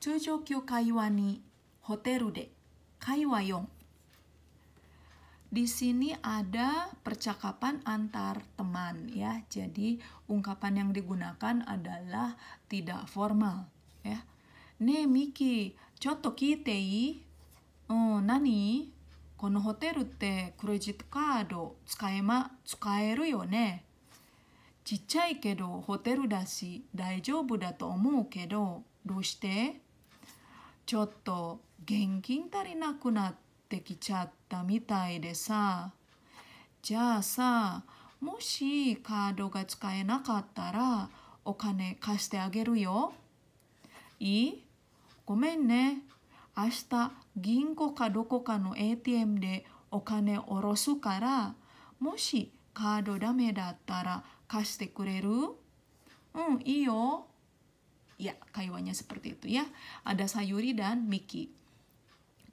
通常級会話にホテルで会話4 Di sini ada percakapan antar teman ya. Jadi ungkapan yang digunakan adalah tidak formal ya. Ne Miki, chotto kite i? Oh, mm, nani? Kono hotel te credit card tsukaema tsukaeru yo ne? Chichai kedo hotel dashi daijoubu da to omou kedo, dou shite? ちょっと現金足りなくなってきちゃったみたいでさじゃあさもしカードが使えなかったらお金貸してあげるよいいごめんね明日銀行かどこかの ATM でお金おろすからもしカードダメだったら貸してくれるうんいいよ Ya, kaiwanya seperti itu ya. Ada Sayuri dan Miki.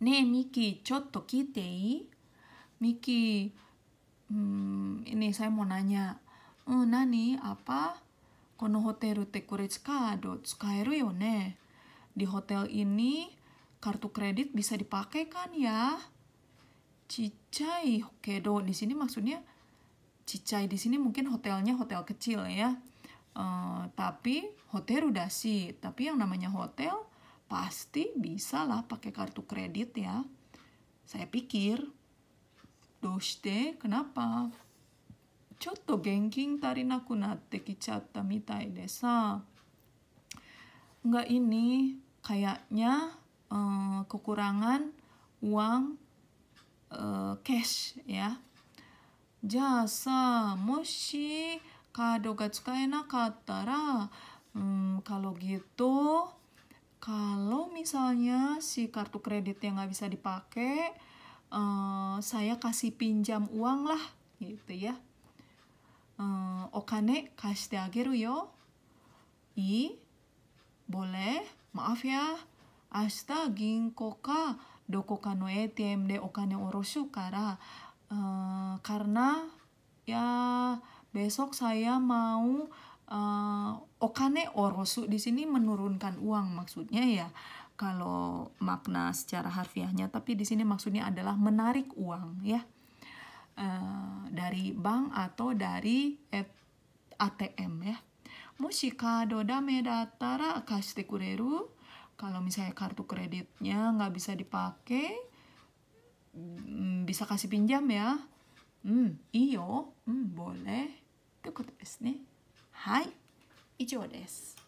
Ne Miki, chotto kitei. Miki, hmm, ini saya mau nanya. uh, nani, apa? Kono hotel te kore tsukado, tsukaeru yo ne. Di hotel ini kartu kredit bisa dipakai kan ya? Cicai kedo di sini maksudnya Cicai di sini mungkin hotelnya hotel kecil ya. Uh, tapi hotel udah sih, tapi yang namanya hotel pasti bisa lah pakai kartu kredit ya. Saya pikir, doshite kenapa? Chotto genkin tarinaku natte kichatta mitai desa. Enggak ini, kayaknya uh, kekurangan uang uh, cash ya. Jasa, moshi Kado katara. Hmm, kalau gitu, kalau misalnya si kartu kredit yang nggak bisa dipakai, uh, eh, saya kasih pinjam uang lah, gitu ya. Uh, okane kashite ageru yo. I, boleh, maaf ya. Asta ginko ka doko ka no ATM de okane orosu kara, uh, karena ya besok saya mau uh, okane orosu di sini menurunkan uang maksudnya ya kalau makna secara harfiahnya tapi di sini maksudnya adalah menarik uang ya uh, dari bank atau dari ATM ya Mushika doda datara kasih kureru kalau misalnya kartu kreditnya nggak bisa dipakai mm, bisa kasih pinjam ya hmm, iyo hmm, boleh ことですね。はい、以上です。